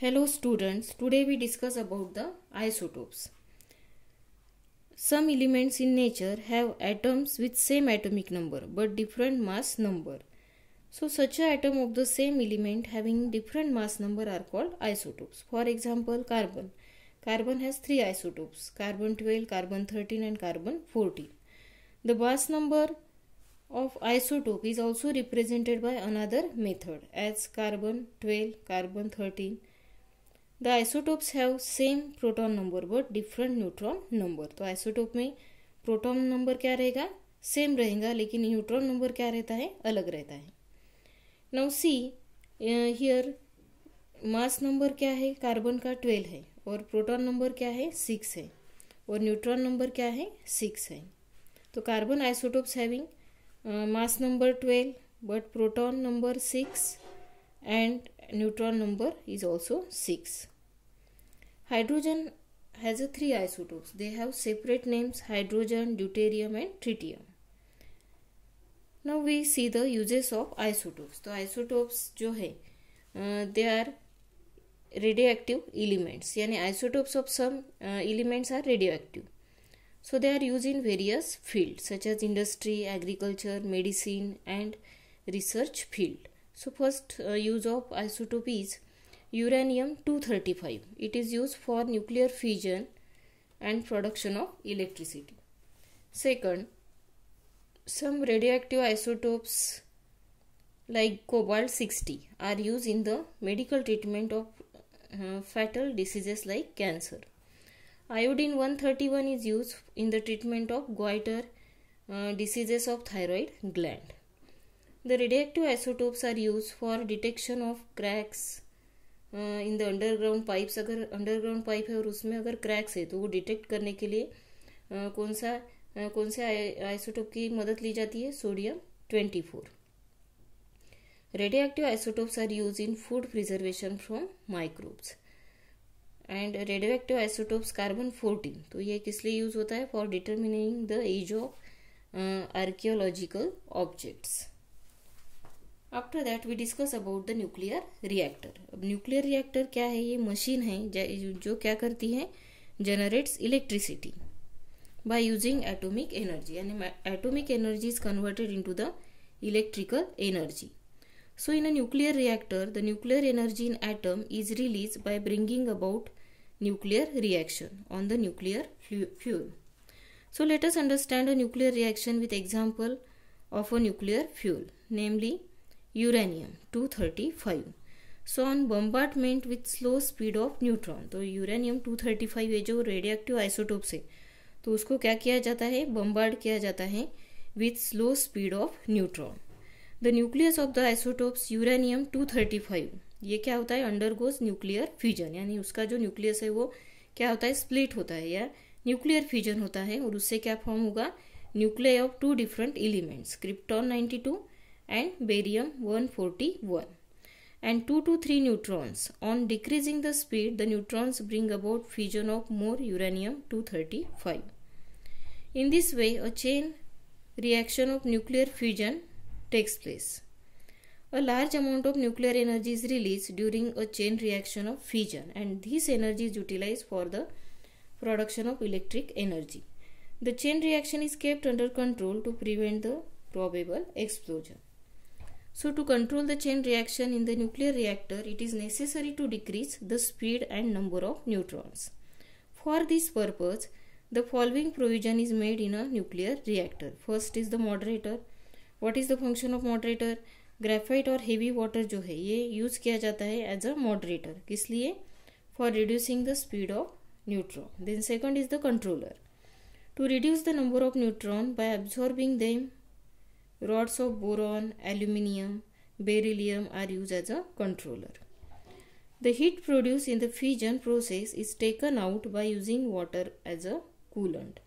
Hello students, today we discuss about the isotopes. Some elements in nature have atoms with same atomic number but different mass number. So such a atom of the same element having different mass number are called isotopes. For example, carbon. Carbon has three isotopes, carbon 12, carbon 13 and carbon 14. The mass number of isotope is also represented by another method as carbon 12, carbon 13 the isotopes have same proton number but different neutron number तो isotope में proton number क्या रहेगा same रहेगा लेकिन neutron number क्या रहता है अलग रहता है now see here mass number क्या है कार्बन का ट्वेल्व है और प्रोटॉन नंबर क्या है सिक्स है और न्यूट्रॉन नंबर क्या है सिक्स है तो carbon isotopes having mass number twelve but proton number six and Neutron number is also 6. Hydrogen has 3 isotopes. They have separate names hydrogen, deuterium and tritium. Now we see the uses of isotopes. So isotopes jo uh, they are radioactive elements. Yani isotopes of some uh, elements are radioactive. So they are used in various fields such as industry, agriculture, medicine and research field. So, first uh, use of isotope is uranium 235. It is used for nuclear fission and production of electricity. Second, some radioactive isotopes like cobalt 60 are used in the medical treatment of uh, fatal diseases like cancer. Iodine 131 is used in the treatment of goiter uh, diseases of thyroid gland. the radioactive isotopes are used for detection of cracks in the underground pipes अगर underground pipe है और उसमें अगर cracks है तो वो detect करने के लिए uh, कौन सा uh, कौन से आइसोटोप की मदद ली जाती है sodium twenty four radioactive isotopes are use in food preservation from microbes and radioactive isotopes carbon fourteen तो ये किस लिए यूज होता है for determining the age of archaeological objects after that we discuss about the nuclear reactor अब nuclear reactor क्या है ये मशीन है जो क्या करती है generates electricity by using atomic energy यानी atomic energy is converted in to the electrical energy so in a nuclear reactor the nuclear energy in atom is release by bringing about nuclear reaction on the nuclear fuel so let understand a nuclear reaction with example of a nuclear fuel namely uranium 235 so on bombardment with slow speed of neutron तो uranium 235 ये जो active isotope से तो उसको क्या किया जाता है बम्बार्ड किया जाता है with slow speed of neutron the nucleus of the isotopes uranium 235 ये क्या होता है अंडरगोज न्यूक्लियर फ्यूजन यानी उसका जो न्यूक्लियस है वो क्या होता है स्प्लिट होता है या न्यूक्लियर फ्यूजन होता है और उससे क्या फॉर्म होगा nuclear of two different elements krypton two and barium 141 and 2 to 3 neutrons. On decreasing the speed, the neutrons bring about fission of more uranium 235. In this way, a chain reaction of nuclear fusion takes place. A large amount of nuclear energy is released during a chain reaction of fission and this energy is utilized for the production of electric energy. The chain reaction is kept under control to prevent the probable explosion. So to control the chain reaction in the nuclear reactor, it is necessary to decrease the speed and number of neutrons. For this purpose, the following provision is made in a nuclear reactor. First is the moderator. What is the function of moderator? Graphite or heavy water, जो है ये use किया जाता है as a moderator. किस लिए for reducing the speed of neutron then second the the controller to reduce the number of neutron by absorbing Rods of boron, aluminium, beryllium are used as a controller. The heat produced in the fission process is taken out by using water as a coolant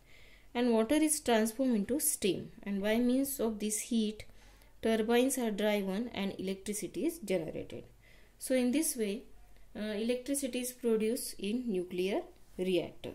and water is transformed into steam and by means of this heat turbines are driven and electricity is generated. So in this way uh, electricity is produced in nuclear reactor.